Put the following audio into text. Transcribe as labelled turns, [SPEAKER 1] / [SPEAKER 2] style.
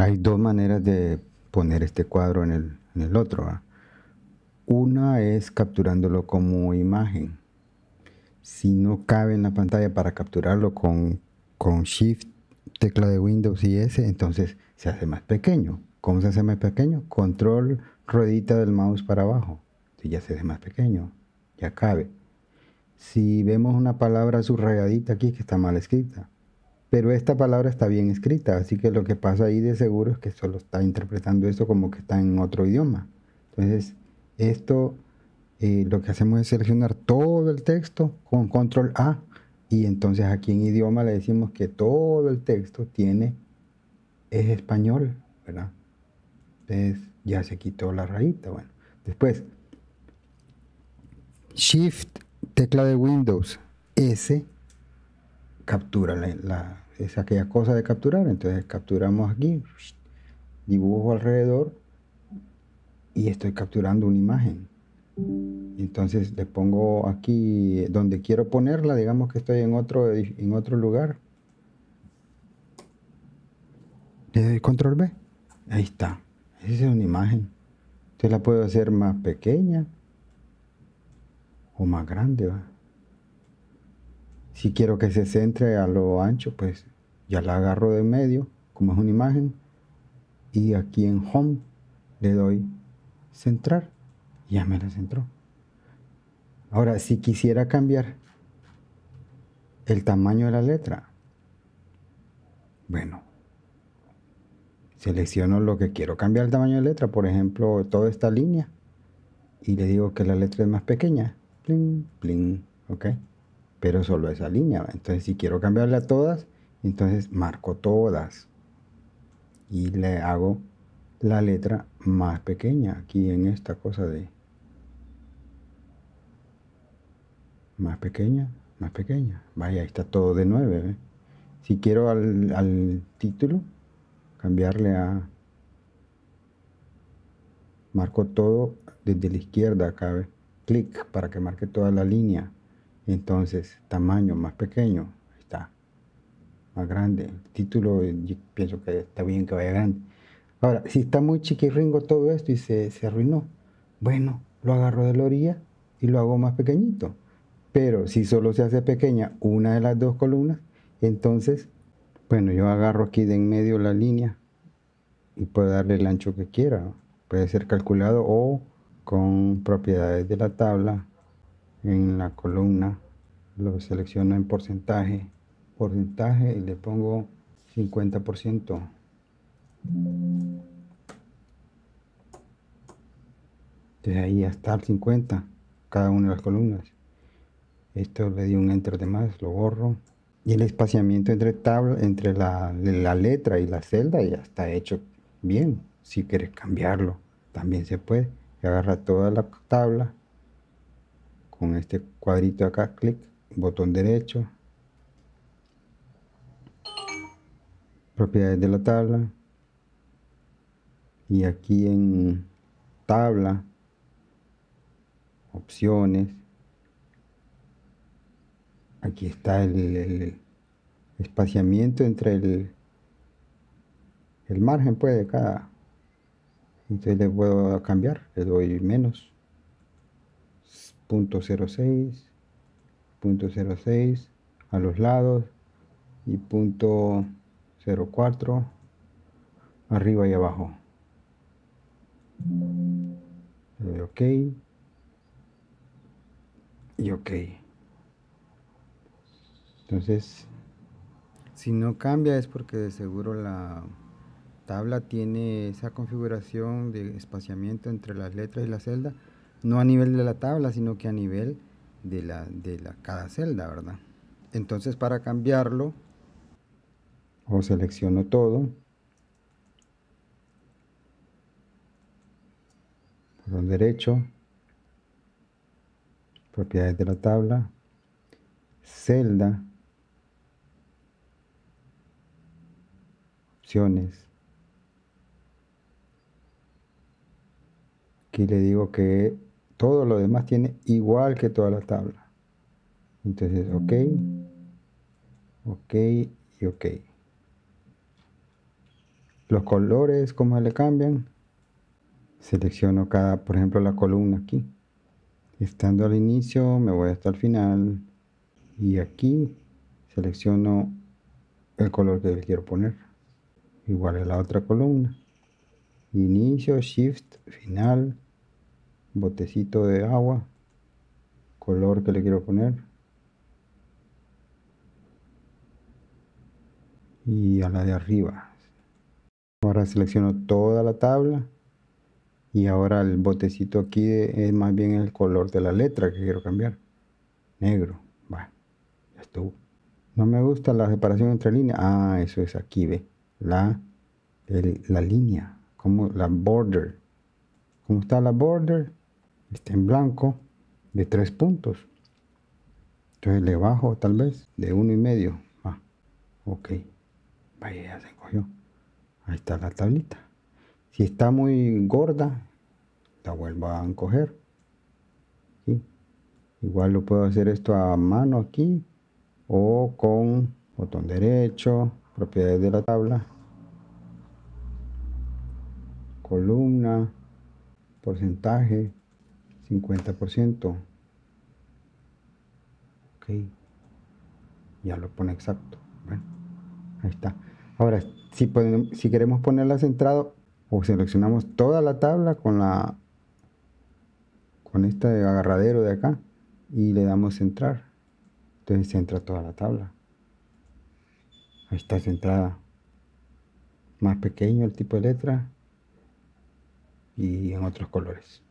[SPEAKER 1] Hay dos maneras de poner este cuadro en el, otro. Una es capturándolo como imagen. Si no cabe en la pantalla para capturarlo con, Shift, tecla de Windows y S, entonces se hace más pequeño. ¿Cómo se hace más pequeño? Control ruedita del mouse para abajo. ya se hace más pequeño, ya cabe. Si vemos una palabra subrayadita aquí que está mal escrita, pero esta palabra está bien escrita, así que lo que pasa ahí de seguro es que solo está interpretando esto como que está en otro idioma. Entonces, esto eh, lo que hacemos es seleccionar todo el texto con control A y entonces aquí en idioma le decimos que todo el texto tiene es español, ¿verdad? Entonces ya se quitó la rayita, bueno. Después, Shift, tecla de Windows, S captura, es aquella cosa de capturar. Entonces capturamos aquí, dibujo alrededor y estoy capturando una imagen. Entonces le pongo aquí donde quiero ponerla, digamos que estoy en otro, en otro lugar. Le doy control B. Ahí está. Esa es una imagen. Entonces la puedo hacer más pequeña o más grande. ¿va? Si quiero que se centre a lo ancho, pues ya la agarro de medio, como es una imagen, y aquí en Home le doy Centrar, ya me la centró. Ahora, si quisiera cambiar el tamaño de la letra, bueno, selecciono lo que quiero cambiar el tamaño de letra, por ejemplo, toda esta línea, y le digo que la letra es más pequeña. ok pero solo esa línea. Entonces, si quiero cambiarle a todas, entonces marco todas y le hago la letra más pequeña aquí en esta cosa de más pequeña, más pequeña. Vaya, ahí está todo de 9. ¿eh? Si quiero al, título, cambiarle a marco todo desde la izquierda acá, clic para que marque toda la línea entonces, tamaño más pequeño está más grande. El título, eh, pienso que está bien que vaya grande. Ahora, si está muy chiquirringo todo esto y se, se arruinó, bueno, lo agarro de la orilla y lo hago más pequeñito. Pero si solo se hace pequeña una de las dos columnas, entonces, bueno, yo agarro aquí de en medio la línea y puedo darle el ancho que quiera. Puede ser calculado o con propiedades de la tabla en la columna, lo selecciono en porcentaje, porcentaje y le pongo 50%. Desde ahí hasta el 50, cada una de las columnas. Esto le di un enter de más, lo borro. Y el espaciamiento entre tabla, entre la, letra y la celda ya está hecho bien. Si quieres cambiarlo, también se puede. Y agarra toda la tabla con este cuadrito acá, clic, botón derecho, propiedades de la tabla y aquí en tabla, opciones, aquí está el, espaciamiento entre el, el margen pues de cada entonces le puedo cambiar, le doy menos punto 06 punto 06 a los lados y punto 04 arriba y abajo eh, ok y ok entonces si no cambia es porque de seguro la tabla tiene esa configuración de espaciamiento entre las letras y la celda no a nivel de la tabla, sino que a nivel de, la, de la, cada celda, ¿verdad? Entonces para cambiarlo, o selecciono todo, botón derecho, propiedades de la tabla, celda, opciones. Aquí le digo que todo lo demás tiene igual que toda la tabla. Entonces, ok, ok y ok. Los colores, ¿cómo le cambian? Selecciono cada, por ejemplo, la columna aquí. Estando al inicio, me voy hasta el final. Y aquí selecciono el color que quiero poner. Igual a la otra columna. Inicio, Shift, Final botecito de agua, color que le quiero poner. Y a la de arriba. Ahora selecciono toda la tabla. Y ahora el botecito aquí es más bien el color de la letra que quiero cambiar. Negro. estuvo. No me gusta la separación entre líneas. Ah, eso es aquí, ve. La, la línea. Como la border. como está la border? está en blanco de tres puntos. Entonces le bajo tal vez de uno y medio. Ah, ok. Vaya, ya se encogió. Ahí está la tablita. Si está muy gorda, la vuelvo a encoger. Igual lo puedo hacer esto a mano aquí o con botón derecho, propiedades de la tabla, columna, porcentaje, 50%. Ok. Ya lo pone exacto. Bueno, ahí está. Ahora, si, si queremos ponerla centrado o seleccionamos toda la tabla con la con este agarradero de acá y le damos centrar. Entonces entra toda la tabla. Ahí está centrada. Más pequeño el tipo de letra y en otros colores.